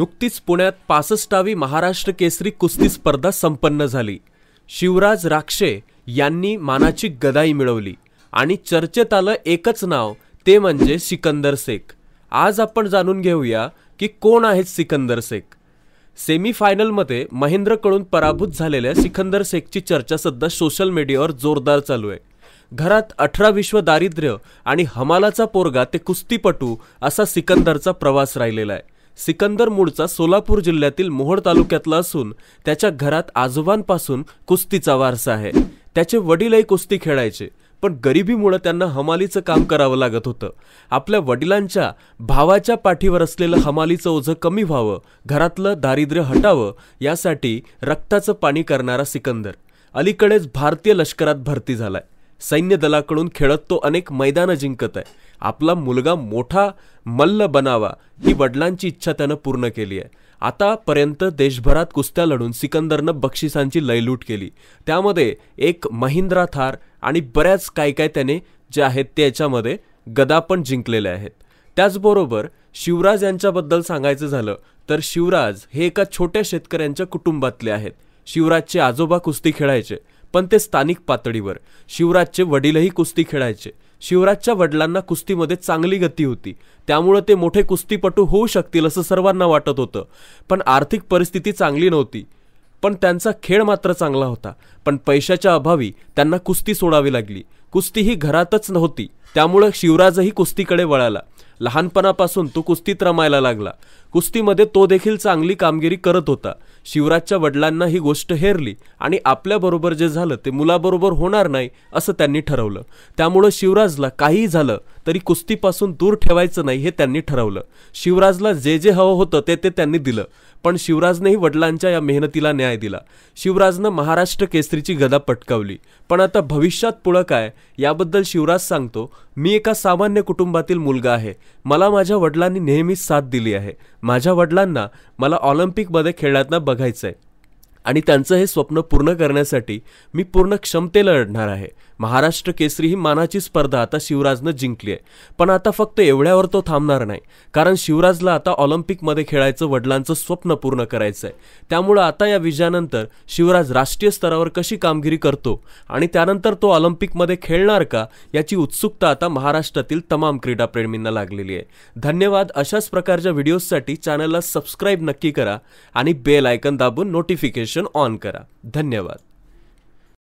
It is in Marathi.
नुकतीच पुण्यात पासष्टावी महाराष्ट्र केसरी कुस्ती स्पर्धा संपन्न झाली शिवराज राक्षे यांनी मानाची गदाई मिळवली आणि चर्चेत आलं एकच नाव ते म्हणजे सिकंदर शेख आज आपण जाणून घेऊया की कोण आहेत सिकंदर शेख सेमीफायनलमध्ये महेंद्रकडून पराभूत झालेल्या सिकंदर शेखची चर्चा सध्या सोशल मीडियावर जोरदार चालू आहे घरात अठरा विश्व दारिद्र्य आणि हमालाचा पोरगा ते कुस्तीपटू असा सिकंदरचा प्रवास राहिलेला आहे सिकंदर मूळचा सोलापूर जिल्ह्यातील मोहोळ तालुक्यातला असून त्याच्या घरात आजोबांपासून कुस्तीचा वारसा आहे त्याचे वडीलही कुस्ती खेळायचे पण गरिबीमुळं त्यांना हमालीचं काम करावं लागत होतं आपल्या वडिलांच्या भावाच्या पाठीवर असलेलं हमालीचं ओझं कमी व्हावं घरातलं दारिद्र्य हटावं यासाठी रक्ताचं पाणी करणारा सिकंदर अलीकडेच भारतीय लष्करात भरती झालाय सैन्य दलाकडून खेळत तो अनेक मैदानं जिंकत आहे आपला मुलगा मोठा मल्ल बनावा ही वडिलांची इच्छा त्यानं पूर्ण केली आहे आतापर्यंत देशभरात कुस्त्या लढून सिकंदरनं बक्षिसांची लयलूट केली त्यामध्ये एक महिंद्रा थार आणि बऱ्याच काय काय त्याने जे आहेत ते याच्यामध्ये गदा पण जिंकलेले आहेत त्याचबरोबर शिवराज यांच्याबद्दल सांगायचं झालं तर शिवराज हे एका छोट्या शेतकऱ्यांच्या कुटुंबातले आहेत शिवराजचे आजोबा कुस्ती खेळायचे पण ते स्थानिक पातळीवर शिवराजचे वडीलही कुस्ती खेळायचे शिवराजच्या वडिलांना कुस्तीमध्ये चांगली गती होती त्यामुळं ते मोठे कुस्तीपटू होऊ शकतील असं सर्वांना वाटत होतं पण आर्थिक परिस्थिती चांगली नव्हती पण त्यांचा खेळ मात्र चांगला होता पण पैशाच्या अभावी त्यांना कुस्ती सोडावी लागली कुस्ती ही घरातच नव्हती त्यामुळं शिवराजही कुस्तीकडे वळाला लहानपणापासून तो कुस्तीत रमायला लागला कुस्तीमध्ये तो देखील चांगली कामगिरी करत होता शिवराजच्या वडिलांना ही गोष्ट हेरली आणि आपल्याबरोबर जे झालं ते मुलाबरोबर होणार नाही असं त्यांनी ठरवलं त्यामुळं शिवराजला काहीही झालं तरी कुस्तीपासून दूर ठेवायचं नाही हे त्यांनी ठरवलं शिवराजला जे जे हवं होतं ते ते त्यांनी दिलं पण शिवराजनेही वडिलांच्या या मेहनतीला न्याय दिला शिवराजनं महाराष्ट्र केसरीची गदा पटकावली पण आता भविष्यात पुढं काय याबद्दल शिवराज सांगतो मी एका सामान्य कुटुंबातील मुलगा आहे मला माझ्या वडिलांनी नेहमीच साथ दिली आहे माझ्या वडिलांना मला ऑलिम्पिकमध्ये मध्ये बघायचं आहे आणि त्यांचं हे स्वप्न पूर्ण करण्यासाठी मी पूर्ण क्षमतेला लढणार आहे महाराष्ट्र केसरी ही मानाची स्पर्धा आता शिवराजनं जिंकली आहे पण आता फक्त एवढ्यावर तो थांबणार नाही कारण शिवराजला आता ऑलिम्पिकमध्ये खेळायचं वडिलांचं स्वप्न पूर्ण करायचं आहे त्यामुळं आता या विजयानंतर शिवराज राष्ट्रीय स्तरावर कशी कामगिरी करतो आणि त्यानंतर तो ऑलिम्पिकमध्ये खेळणार का याची उत्सुकता आता महाराष्ट्रातील तमाम क्रीडाप्रेमींना लागलेली आहे धन्यवाद अशाच प्रकारच्या व्हिडिओजसाठी चॅनलला सबस्क्राईब नक्की करा आणि बेल आयकन दाबून नोटिफिकेशन ऑन करा धन्यवाद